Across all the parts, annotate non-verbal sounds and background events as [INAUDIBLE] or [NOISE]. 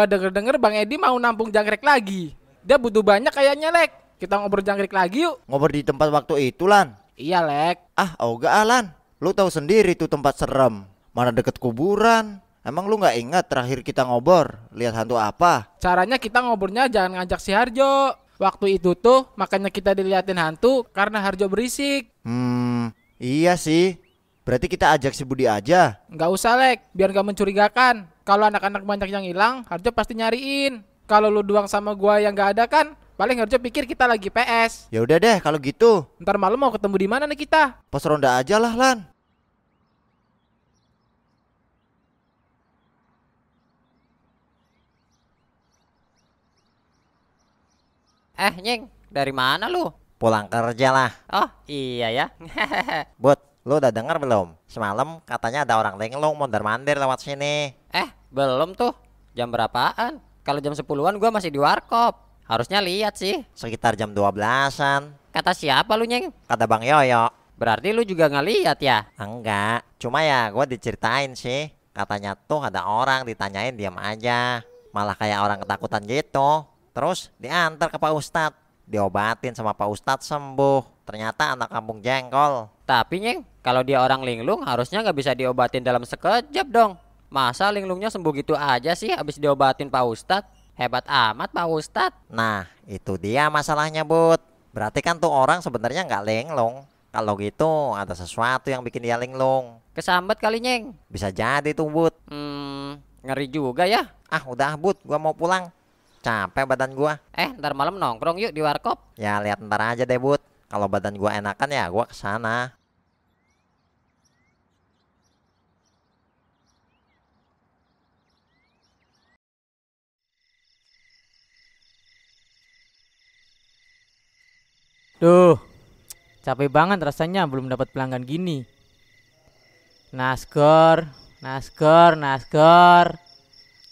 gua denger-denger Bang Edi mau nampung jangkrik lagi. Dia butuh banyak kayaknya, Lek. Kita ngobrol jangkrik lagi yuk. Ngobrol di tempat waktu itu, Lan. Iya, Lek. Ah, oga oh, ah, Alan. Lu tahu sendiri tuh tempat serem. Mana deket kuburan. Emang lu nggak ingat terakhir kita ngobor? Lihat hantu apa? Caranya kita ngobornya jangan ngajak si Harjo. Waktu itu tuh makanya kita diliatin hantu karena Harjo berisik. Hmm, iya sih. Berarti kita ajak si Budi aja. Nggak usah, Lek. Biar nggak mencurigakan kalau anak-anak banyak yang hilang harusnya pasti nyariin kalau lu doang sama gua yang nggak ada kan paling harusnya pikir kita lagi PS ya udah deh kalau gitu ntar malam mau ketemu di mana nih kita pas ronda aja lah lan Eh, Nying, dari mana lu? Pulang kerja lah. Oh, iya ya. [LAUGHS] Bud, lu udah denger belum? Semalam katanya ada orang linglung mondar-mandir lewat sini. Eh, belum tuh. Jam berapaan? Kalau jam 10-an gua masih di warkop. Harusnya lihat sih. Sekitar jam 12-an. Kata siapa lu, Nyeng? Kata Bang Yoyo. Berarti lu juga ngeliat ya? Enggak. Cuma ya gua diceritain sih. Katanya tuh ada orang ditanyain diam aja. Malah kayak orang ketakutan gitu. Terus diantar ke Pak Ustadz. Diobatin sama Pak Ustadz sembuh. Ternyata anak kampung jengkol. Tapi, Nyeng, kalau dia orang linglung harusnya nggak bisa diobatin dalam sekejap dong. Masa linglungnya sembuh gitu aja sih habis diobatin Pak Ustadz? Hebat amat Pak Ustadz. Nah, itu dia masalahnya, Bud. Berarti kan tuh orang sebenarnya nggak linglung. Kalau gitu ada sesuatu yang bikin dia linglung. Kesambet kali, Nyeng. Bisa jadi tuh, Bud. Hmm, ngeri juga ya. Ah, udah, Bud. Gua mau pulang. Capek badan gua. Eh, ntar malam nongkrong yuk di warkop. Ya, lihat ntar aja deh, Bud. Kalau badan gua enakan ya, gua kesana. Duh, capek banget rasanya belum dapat pelanggan gini. Nasker, nasker, nasker.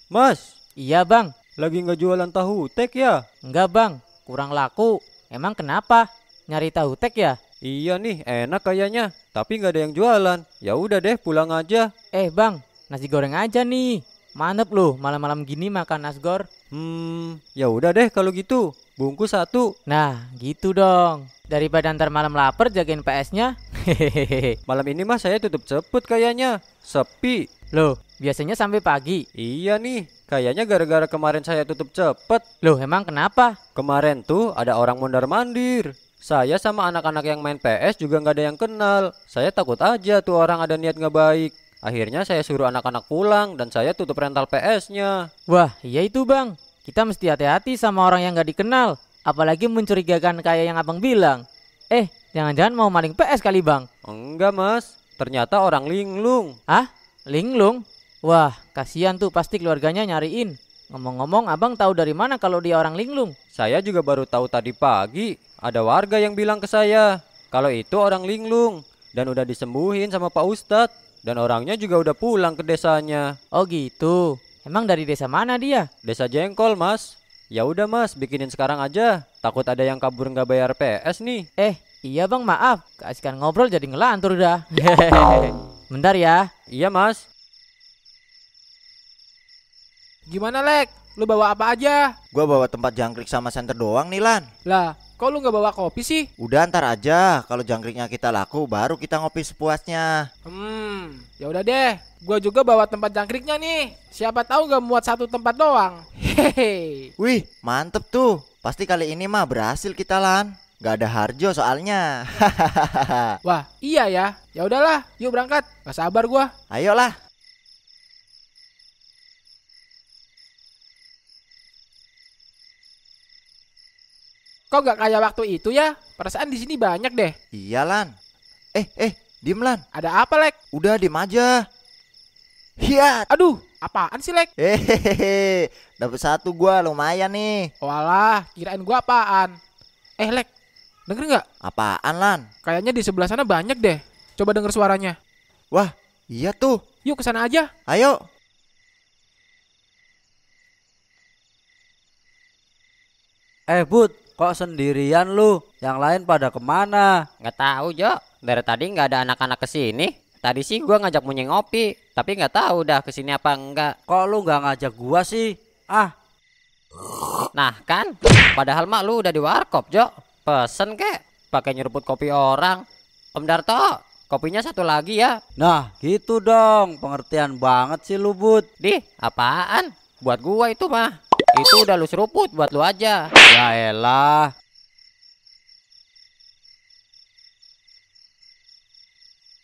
Mas. Iya bang. Lagi nggak jualan tahu tek ya? Nggak bang, kurang laku. Emang kenapa? Nyari tahu tek ya? Iya nih, enak kayaknya. Tapi nggak ada yang jualan. Ya udah deh, pulang aja. Eh bang, nasi goreng aja nih. Mantep loh, malam-malam gini makan nasgor. Hmm, ya udah deh kalau gitu. Bungkus satu. Nah, gitu dong. Daripada ntar malam lapar jagain PS-nya. hehehehe. [LAUGHS] Malam ini mah saya tutup cepet kayaknya. Sepi. Loh, biasanya sampai pagi. Iya nih, kayaknya gara-gara kemarin saya tutup cepet. Loh, emang kenapa? Kemarin tuh ada orang mondar-mandir. Saya sama anak-anak yang main PS juga nggak ada yang kenal. Saya takut aja tuh orang ada niat nggak baik. Akhirnya saya suruh anak-anak pulang dan saya tutup rental PS-nya. Wah, iya itu bang. Kita mesti hati-hati sama orang yang gak dikenal, apalagi mencurigakan kayak yang abang bilang. Eh, jangan-jangan mau maling PS kali bang? Enggak mas, ternyata orang linglung. Hah? Linglung? Wah, kasihan tuh pasti keluarganya nyariin. Ngomong-ngomong, abang tahu dari mana kalau dia orang linglung? Saya juga baru tahu tadi pagi. Ada warga yang bilang ke saya, kalau itu orang linglung dan udah disembuhin sama Pak Ustadz dan orangnya juga udah pulang ke desanya. Oh gitu. Emang dari desa mana dia? Desa Jengkol, Mas. Ya udah, Mas, bikinin sekarang aja. Takut ada yang kabur nggak bayar PS nih. Eh, iya Bang, maaf. Kasihkan ngobrol jadi ngelantur dah. [LAUGHS] Bentar ya. Iya, Mas. Gimana Lek? Lu bawa apa aja? Gua bawa tempat jangkrik sama senter doang nih Lan Lah, kok lu gak bawa kopi sih? Udah ntar aja, kalau jangkriknya kita laku baru kita ngopi sepuasnya Hmm, ya udah deh Gua juga bawa tempat jangkriknya nih Siapa tahu gak muat satu tempat doang Hehehe Wih, mantep tuh Pasti kali ini mah berhasil kita Lan Gak ada Harjo soalnya. [LAUGHS] Wah, iya ya. Ya udahlah, yuk berangkat. Gak sabar gua. Ayolah. Kok gak kayak waktu itu ya? Perasaan di sini banyak deh. Iya, Lan. Eh, eh, diem, Lan. Ada apa, Lek? Udah, diem aja. Iya. Aduh, apaan sih, Lek? Hehehe, dapat satu gua lumayan nih. Walah, kirain gua apaan. Eh, Lek, denger nggak? Apaan, Lan? Kayaknya di sebelah sana banyak deh. Coba denger suaranya. Wah, iya tuh. Yuk ke sana aja. Ayo. Eh, Bud, Kok sendirian lu? Yang lain pada kemana? Nggak tahu, Jo. Dari tadi nggak ada anak-anak kesini. Tadi sih gua ngajak punya ngopi, tapi nggak tahu dah kesini apa enggak. Kok lu nggak ngajak gua sih? Ah. Nah kan, padahal mak lu udah di warkop, Jo. Pesen kek, pakai nyeruput kopi orang. Om Darto, kopinya satu lagi ya. Nah, gitu dong. Pengertian banget sih lu, but Dih, apaan? Buat gua itu mah itu udah lu seruput buat lu aja. Ya elah.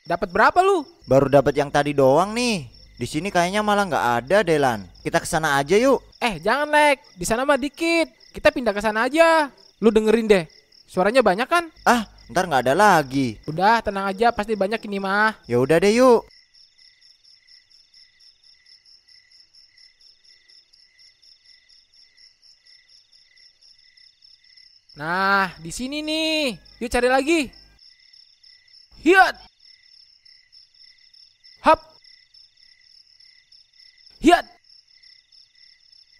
Dapat berapa lu? Baru dapat yang tadi doang nih. Di sini kayaknya malah nggak ada, Delan. Kita ke sana aja yuk. Eh, jangan, Lek. Di sana mah dikit. Kita pindah ke sana aja. Lu dengerin deh. Suaranya banyak kan? Ah, ntar nggak ada lagi. Udah, tenang aja. Pasti banyak ini mah. Ya udah deh yuk. Nah, di sini nih. Yuk cari lagi. Hiat. Hap. Hiat.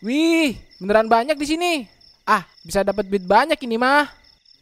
Wih, beneran banyak di sini. Ah, bisa dapat bit banyak ini mah.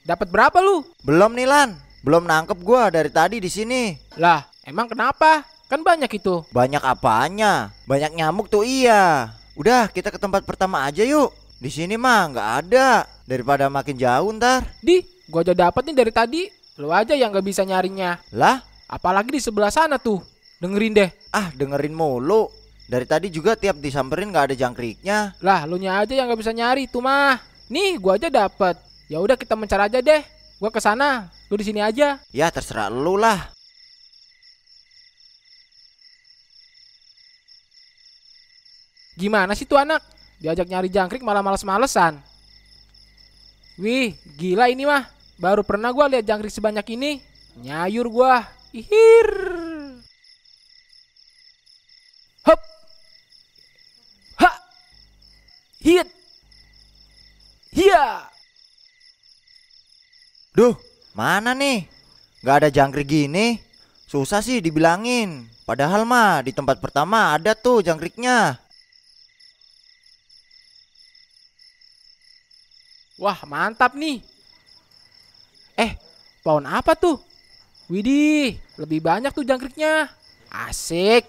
Dapat berapa lu? Belum nih Lan. Belum nangkep gua dari tadi di sini. Lah, emang kenapa? Kan banyak itu. Banyak apanya? Banyak nyamuk tuh iya. Udah, kita ke tempat pertama aja yuk. Di sini mah nggak ada. Daripada makin jauh ntar. Di, gua aja dapat nih dari tadi. Lu aja yang nggak bisa nyarinya. Lah? Apalagi di sebelah sana tuh. Dengerin deh. Ah, dengerin mulu. Dari tadi juga tiap disamperin nggak ada jangkriknya. Lah, lu nya aja yang nggak bisa nyari tuh mah. Nih, gua aja dapat. Ya udah kita mencari aja deh. Gua ke sana, lu di sini aja. Ya terserah lu lah. Gimana sih tuh anak? Diajak nyari jangkrik malah males-malesan. Wih, gila ini mah. Baru pernah gua lihat jangkrik sebanyak ini. Nyayur gua. Ihir. Hop. Ha. Hit. Hiya. Duh, mana nih? Gak ada jangkrik gini. Susah sih dibilangin. Padahal mah di tempat pertama ada tuh jangkriknya. Wah, mantap nih. Eh, pohon apa tuh? Widih, lebih banyak tuh jangkriknya. Asik.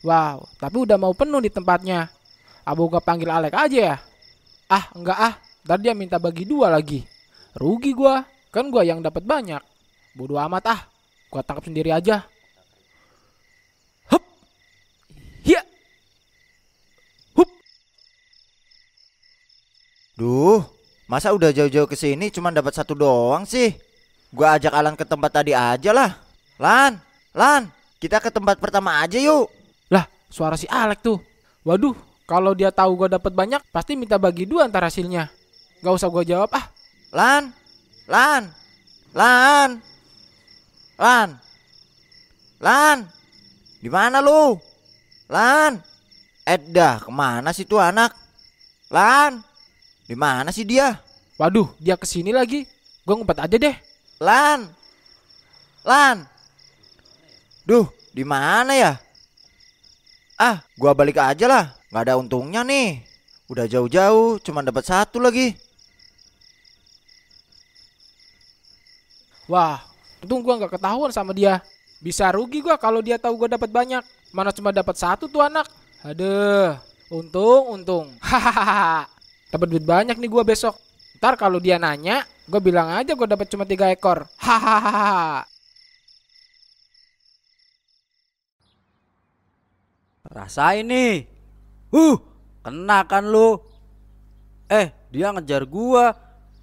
Wow, tapi udah mau penuh di tempatnya. Abu gak panggil Alek aja ya? Ah, enggak ah. Ntar dia minta bagi dua lagi. Rugi gua. Kan gua yang dapat banyak. Bodoh amat ah. Gua tangkap sendiri aja. Hup. Ya. Hup. Duh, Masa udah jauh-jauh ke sini cuma dapat satu doang sih? Gua ajak Alan ke tempat tadi aja lah. Lan, Lan, kita ke tempat pertama aja yuk. Lah, suara si Alek tuh. Waduh, kalau dia tahu gua dapat banyak, pasti minta bagi dua antara hasilnya. Gak usah gua jawab ah. Lan, Lan, Lan, Lan, Lan, di mana lu? Lan, Edda, eh, kemana sih tuh anak? Lan, di mana sih dia? Waduh, dia kesini lagi. Gue ngumpet aja deh. Lan. Lan. Duh, di mana ya? Ah, gua balik aja lah. Gak ada untungnya nih. Udah jauh-jauh, cuma dapat satu lagi. Wah, untung gua nggak ketahuan sama dia. Bisa rugi gua kalau dia tahu gua dapat banyak. Mana cuma dapat satu tuh anak. Aduh, untung, untung. [LAUGHS] Hahaha dapat duit banyak nih gue besok. Ntar kalau dia nanya, gue bilang aja gue dapat cuma tiga ekor. Hahaha. [LAUGHS] Rasa ini. Uh, kena kan lu. Eh, dia ngejar gua.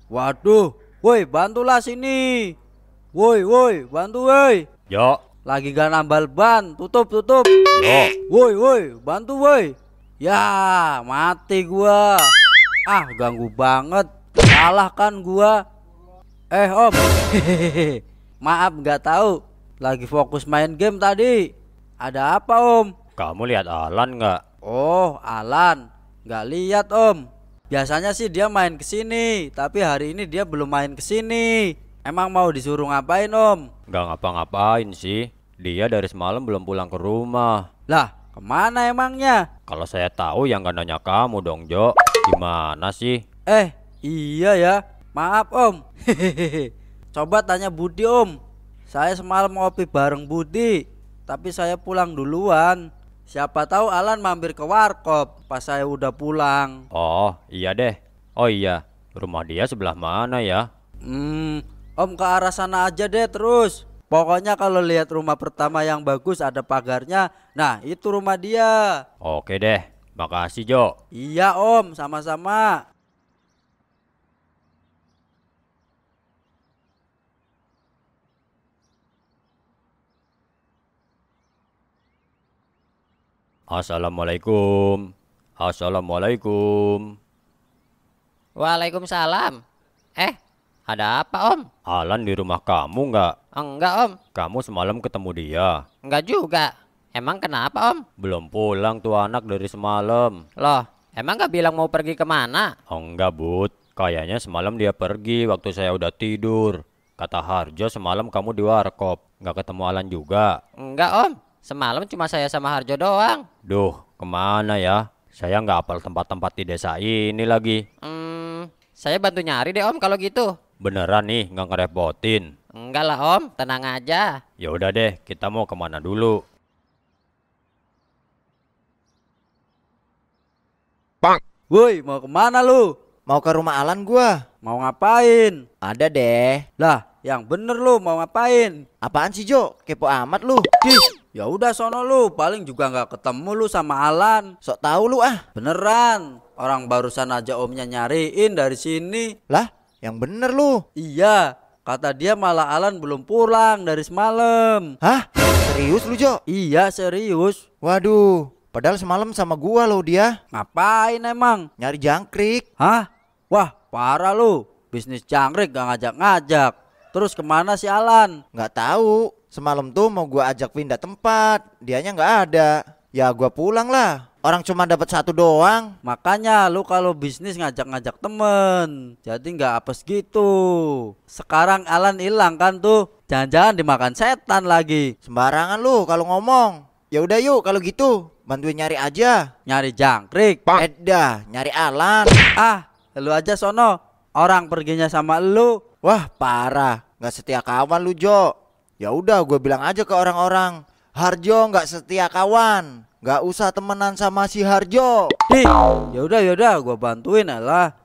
Waduh, woi bantulah sini. Woi, woi, bantu woi. Yo. Lagi gak nambal ban, tutup, tutup. Yo. Woi, woi, bantu woi. Ya, mati gua. Ah, ganggu banget. Salah kan gua. Eh, Om. Hehehe. Maaf nggak tahu. Lagi fokus main game tadi. Ada apa, Om? Kamu lihat Alan nggak? Oh, Alan. Nggak lihat, Om. Biasanya sih dia main ke sini, tapi hari ini dia belum main ke sini. Emang mau disuruh ngapain, Om? Nggak ngapa-ngapain sih. Dia dari semalam belum pulang ke rumah. Lah, Kemana emangnya? Kalau saya tahu yang gak nanya kamu dong Jo Gimana sih? Eh iya ya Maaf om Hehehe. Coba tanya Budi om Saya semalam ngopi bareng Budi Tapi saya pulang duluan Siapa tahu Alan mampir ke warkop pas saya udah pulang. Oh, iya deh. Oh iya, rumah dia sebelah mana ya? Hmm, Om ke arah sana aja deh terus. Pokoknya kalau lihat rumah pertama yang bagus ada pagarnya, nah itu rumah dia. Oke deh, makasih Jo. Iya Om, sama-sama. Assalamualaikum. Assalamualaikum. Waalaikumsalam. Eh, ada apa, Om? Alan di rumah kamu nggak? Enggak, Om. Kamu semalam ketemu dia? Enggak juga. Emang kenapa, Om? Belum pulang tuh anak dari semalam. Loh, emang nggak bilang mau pergi kemana? Oh, enggak, Bud. Kayaknya semalam dia pergi waktu saya udah tidur. Kata Harjo semalam kamu di warkop, nggak ketemu Alan juga. Enggak om, semalam cuma saya sama Harjo doang. Duh, kemana ya? Saya nggak apal tempat-tempat di desa ini lagi. Hmm, saya bantu nyari deh om kalau gitu. Beneran nih, nggak ngerepotin. Enggak lah om, tenang aja. Ya udah deh, kita mau kemana dulu? pak Woi, mau kemana lu? Mau ke rumah Alan gua. Mau ngapain? Ada deh. Lah, yang bener lu mau ngapain? Apaan sih Jo? Kepo amat lu. Ih, ya udah sono lu, paling juga nggak ketemu lu sama Alan. Sok tahu lu ah. Beneran. Orang barusan aja omnya nyariin dari sini. Lah, yang bener lu. Iya, kata dia malah Alan belum pulang dari semalam. Hah? Serius lu, Jo? Iya, serius. Waduh, padahal semalam sama gua lo dia. Ngapain emang? Nyari jangkrik. Hah? Wah, parah lu. Bisnis jangkrik gak ngajak-ngajak. Terus kemana si Alan? Gak tahu. Semalam tuh mau gua ajak pindah tempat, dianya gak ada ya gua pulang lah Orang cuma dapat satu doang. Makanya lu kalau bisnis ngajak-ngajak temen, jadi nggak apes gitu. Sekarang Alan hilang kan tuh, jangan-jangan dimakan setan lagi. Sembarangan lu kalau ngomong. Ya udah yuk kalau gitu, bantuin nyari aja. Nyari jangkrik. Pak. Eh, dah, nyari Alan. Ah, lu aja sono. Orang perginya sama lu. Wah parah, nggak setia kawan lu Jo. Ya udah, gue bilang aja ke orang-orang. Harjo nggak setia kawan. Gak usah temenan sama si Harjo. ya udah ya udah, gua bantuin lah.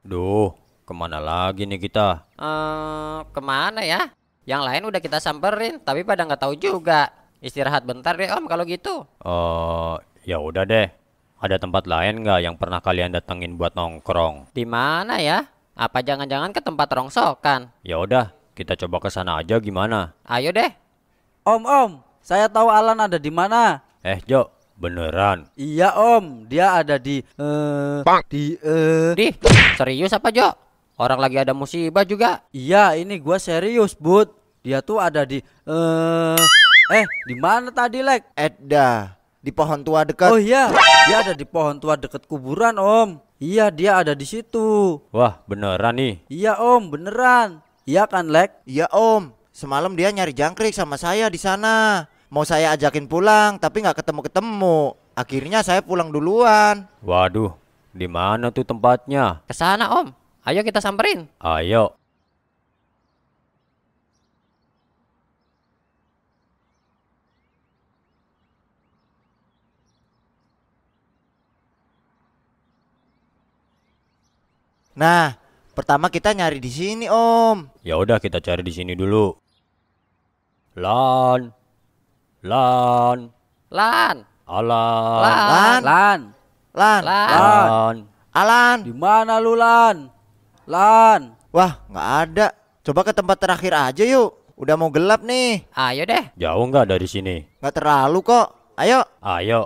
Duh, kemana lagi nih kita? Eh, uh, kemana ya? Yang lain udah kita samperin, tapi pada nggak tahu juga. Istirahat bentar deh Om kalau gitu. Eh, uh, ya udah deh. Ada tempat lain nggak yang pernah kalian datengin buat nongkrong? Di mana ya? Apa jangan-jangan ke tempat rongsokan? Ya udah, kita coba ke sana aja gimana? Ayo deh. Om, Om, saya tahu Alan ada di mana. Eh, Jo, beneran? Iya, Om. Dia ada di eh uh, di eh uh... Di, serius apa, Jo? Orang lagi ada musibah juga. Iya, ini gua serius, Bud. Dia tuh ada di eh eh di mana tadi, Lek? Edda, di pohon tua dekat. Oh iya, dia ada di pohon tua dekat kuburan, Om. Iya, dia ada di situ. Wah, beneran nih. Iya, Om, beneran. Iya kan, Lek? Iya, Om. Semalam dia nyari jangkrik sama saya di sana. Mau saya ajakin pulang, tapi nggak ketemu-ketemu. Akhirnya saya pulang duluan. Waduh, di mana tuh tempatnya? Ke sana, Om. Ayo kita samperin. Ayo. Nah, pertama kita nyari di sini, Om. Ya udah kita cari di sini dulu. Lan. Lan. Lan. Alan. Lan. Lan. Lan. Lan. Alan. Di mana lu, Lan? Lan. Wah, nggak ada. Coba ke tempat terakhir aja yuk. Udah mau gelap nih. Ayo deh. Jauh nggak dari sini? Nggak terlalu kok. Ayo. Ayo.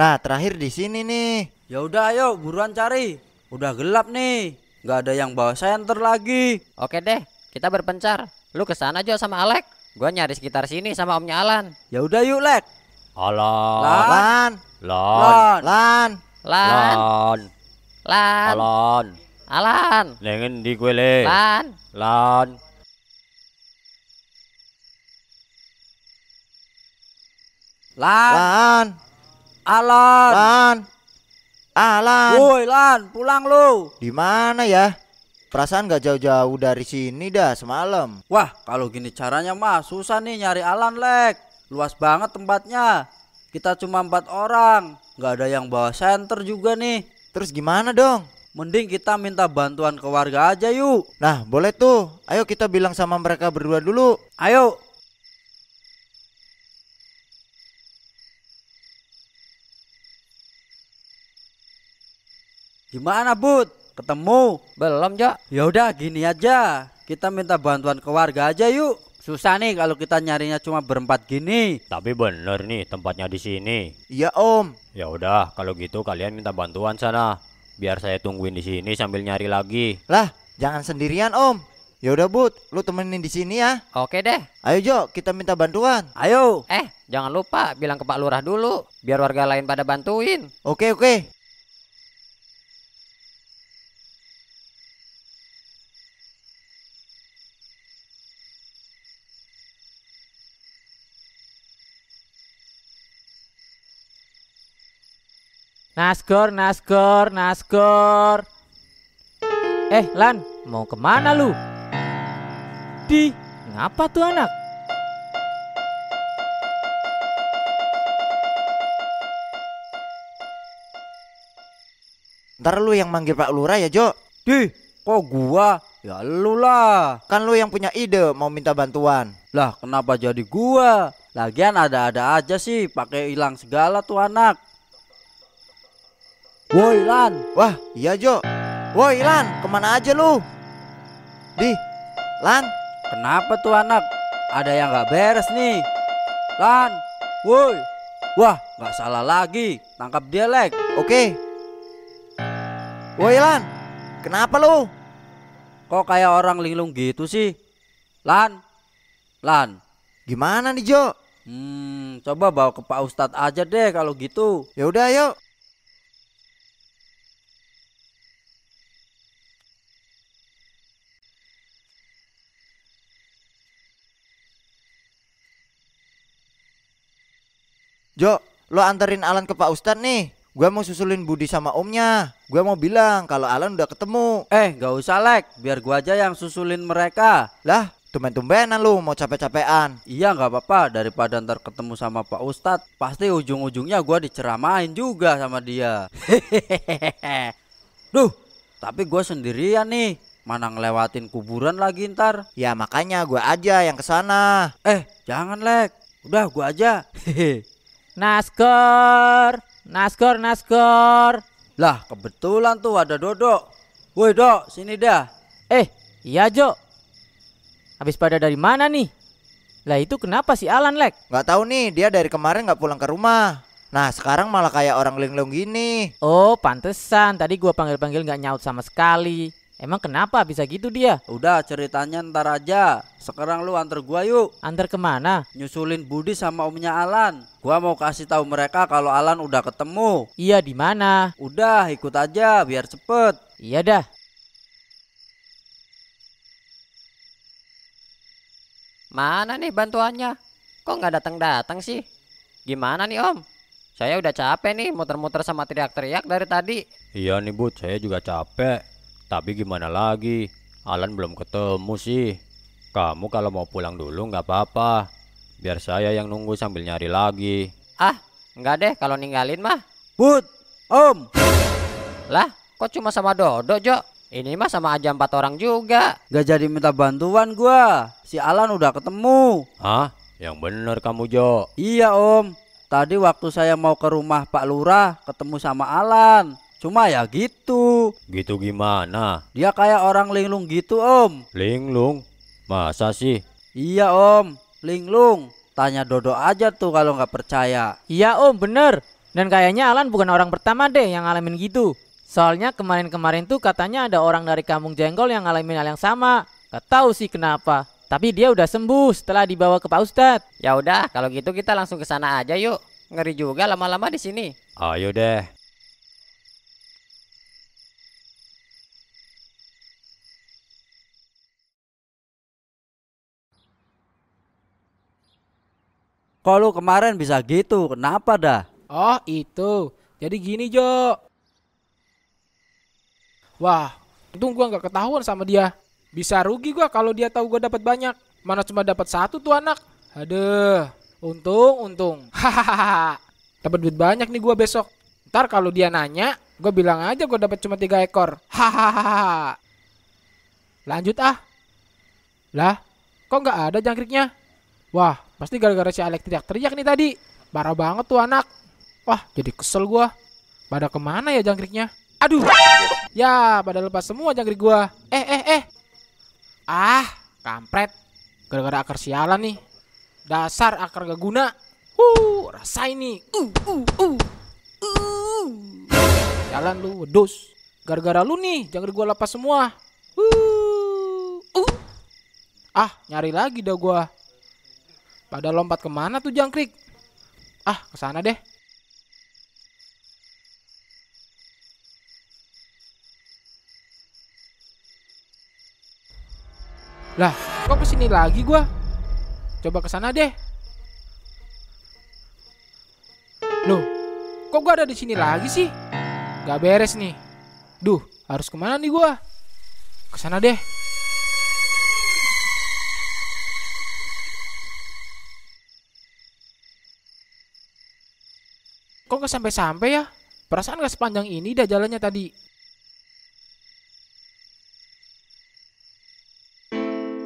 Nah, terakhir di sini nih. Ya udah ayo buruan cari. Udah gelap nih. Gak ada yang bawa senter lagi. Oke deh, kita berpencar. Lu ke sana aja sama Alek. Gue nyari sekitar sini sama omnya Alan. Ya udah yuk, Lek. Alan. Lan. Lan. Lan. Lan. Lan. Alan. Alan. Nengen di gue, Le. Lan. Lan. Lan. Lan. Alan. Lan. Alan. Woi, Lan, pulang lu. Di mana ya? Perasaan gak jauh-jauh dari sini dah semalam. Wah, kalau gini caranya mah susah nih nyari Alan, Lek. Luas banget tempatnya. Kita cuma empat orang. Gak ada yang bawa senter juga nih. Terus gimana dong? Mending kita minta bantuan ke warga aja yuk. Nah, boleh tuh. Ayo kita bilang sama mereka berdua dulu. Ayo, Gimana, Bud? Ketemu? Belum, Ya udah gini aja. Kita minta bantuan ke warga aja yuk. Susah nih kalau kita nyarinya cuma berempat gini. Tapi bener nih tempatnya di sini. Iya, Om. Ya udah, kalau gitu kalian minta bantuan sana. Biar saya tungguin di sini sambil nyari lagi. Lah, jangan sendirian, Om. Ya udah, Bud, lu temenin di sini ya. Oke deh. Ayo, Jo, kita minta bantuan. Ayo. Eh, jangan lupa bilang ke Pak Lurah dulu biar warga lain pada bantuin. Oke, oke. Nasgor, Nasgor, Nasgor. Eh, Lan, mau kemana lu? Di, ngapa tuh anak? Ntar lu yang manggil Pak Lurah ya, Jo. Di, kok gua? Ya lu lah. Kan lu yang punya ide mau minta bantuan. Lah, kenapa jadi gua? Lagian ada-ada aja sih pakai hilang segala tuh anak. Woi Lan Wah iya Jo Woi Lan kemana aja lu Di Lan Kenapa tuh anak Ada yang gak beres nih Lan Woi Wah gak salah lagi Tangkap dia Lek Oke Woi Lan Kenapa lu Kok kayak orang linglung gitu sih Lan Lan Gimana nih Jo Hmm, coba bawa ke Pak Ustadz aja deh kalau gitu. Ya udah, yuk. Jo, lo anterin Alan ke Pak Ustad nih. Gue mau susulin Budi sama omnya. Gue mau bilang kalau Alan udah ketemu. Eh, gak usah, Lek. Biar gue aja yang susulin mereka. Lah, tumben-tumbenan lu mau capek capekan Iya, gak apa-apa. Daripada ntar ketemu sama Pak Ustad, pasti ujung-ujungnya gue diceramain juga sama dia. Hehehe. [LAUGHS] Duh, tapi gue sendirian nih. Mana ngelewatin kuburan lagi ntar. Ya makanya gue aja yang kesana. Eh, jangan, Lek. Udah, gue aja. Hehehe. [LAUGHS] Naskor, naskor, naskor. Lah, kebetulan tuh ada Dodok. Woi, Dok, sini dah. Eh, iya, Jo. Habis pada dari mana nih? Lah itu kenapa si Alan, Lek? Gak tahu nih, dia dari kemarin gak pulang ke rumah. Nah, sekarang malah kayak orang linglung gini. Oh, pantesan. Tadi gua panggil-panggil gak nyaut sama sekali. Emang kenapa bisa gitu dia? Udah ceritanya ntar aja. Sekarang lu antar gua yuk. Antar kemana? Nyusulin Budi sama omnya Alan. Gua mau kasih tahu mereka kalau Alan udah ketemu. Iya di mana? Udah ikut aja biar cepet. Iya dah. Mana nih bantuannya? Kok nggak datang-datang sih? Gimana nih om? Saya udah capek nih muter-muter sama teriak-teriak dari tadi. Iya nih bud, saya juga capek. Tapi gimana lagi, Alan belum ketemu sih. Kamu kalau mau pulang dulu nggak apa-apa. Biar saya yang nunggu sambil nyari lagi. Ah, nggak deh kalau ninggalin mah. Bud, om. Lah, kok cuma sama Dodo, Jo? Ini mah sama aja empat orang juga. Gak jadi minta bantuan gua. Si Alan udah ketemu. Hah? Yang bener kamu, Jo. Iya, Om. Tadi waktu saya mau ke rumah Pak Lurah ketemu sama Alan. Cuma ya gitu. Gitu gimana? Dia kayak orang linglung gitu, Om. Linglung? Masa sih? Iya, Om. Linglung. Tanya Dodo aja tuh kalau nggak percaya. Iya, Om, bener. Dan kayaknya Alan bukan orang pertama deh yang ngalamin gitu. Soalnya kemarin-kemarin tuh katanya ada orang dari kampung Jenggol yang ngalamin hal yang sama. Gak tahu sih kenapa. Tapi dia udah sembuh setelah dibawa ke Pak Ustad. Ya udah, kalau gitu kita langsung ke sana aja yuk. Ngeri juga lama-lama di sini. Ayo deh. Kok lu kemarin bisa gitu? Kenapa dah? Oh itu. Jadi gini Jo. Wah, untung gua nggak ketahuan sama dia. Bisa rugi gua kalau dia tahu gua dapat banyak. Mana cuma dapat satu tuh anak. Aduh, untung, untung. [LAUGHS] Hahaha. dapat duit banyak nih gua besok. Ntar kalau dia nanya, gua bilang aja gua dapat cuma tiga ekor. [LAUGHS] Hahaha. Lanjut ah. Lah, kok nggak ada jangkriknya? Wah, Pasti gara-gara si Alex teriak-teriak nih tadi. Parah banget tuh anak. Wah, jadi kesel gua. Pada kemana ya jangkriknya? Aduh. Ya, pada lepas semua jangkrik gua. Eh, eh, eh. Ah, kampret. Gara-gara akar sialan nih. Dasar akar gak guna. Uh, rasa nih. Uh, uh, uh. Uh. Jalan lu, wedus. Gara-gara lu nih, jangkrik gua lepas semua. Uh. Uh. Ah, nyari lagi dah gua. Pada lompat kemana tuh jangkrik? Ah, ke sana deh. Lah, kok ke sini lagi gua? Coba ke sana deh. Loh, kok gua ada di sini lagi sih? Gak beres nih. Duh, harus kemana nih gua? Ke sana deh. Kok nggak sampai-sampai ya? Perasaan nggak sepanjang ini dah jalannya tadi.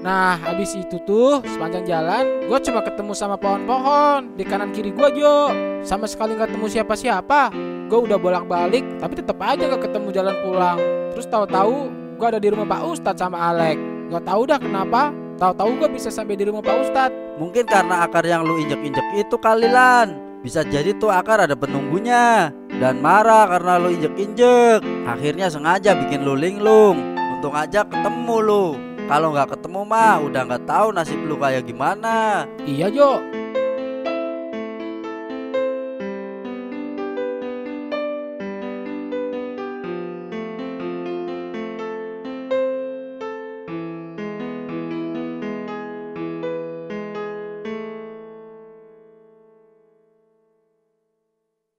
Nah, habis itu tuh sepanjang jalan gue cuma ketemu sama pohon-pohon di kanan kiri gue Jo. Sama sekali nggak ketemu siapa-siapa. Gue udah bolak-balik, tapi tetap aja nggak ketemu jalan pulang. Terus tahu-tahu gue ada di rumah Pak Ustadz sama Alek. Gak tau dah kenapa. Tahu-tahu gue bisa sampai di rumah Pak Ustadz. Mungkin karena akar yang lu injek-injek itu kalilan. Bisa jadi tuh akar ada penunggunya dan marah karena lo injek-injek. Akhirnya sengaja bikin lo linglung. Untung aja ketemu lo. Kalau nggak ketemu mah udah nggak tahu nasib lo kayak gimana. Iya Jo,